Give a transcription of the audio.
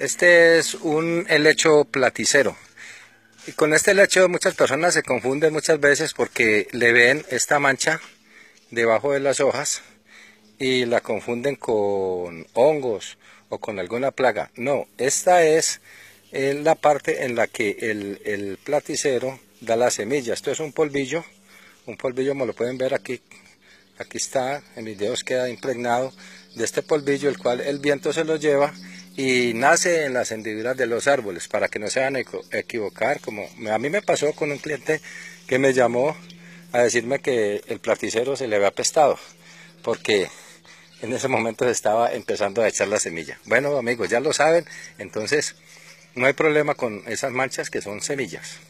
Este es un helecho platicero. Y con este helecho muchas personas se confunden muchas veces porque le ven esta mancha debajo de las hojas y la confunden con hongos o con alguna plaga. No, esta es eh, la parte en la que el, el platicero da la semilla. Esto es un polvillo, un polvillo como lo pueden ver aquí. Aquí está, en mis dedos queda impregnado de este polvillo, el cual el viento se lo lleva y nace en las hendiduras de los árboles, para que no se van a equivocar. Como a mí me pasó con un cliente que me llamó a decirme que el platicero se le había apestado, porque en ese momento se estaba empezando a echar la semilla. Bueno, amigos, ya lo saben, entonces no hay problema con esas manchas que son semillas.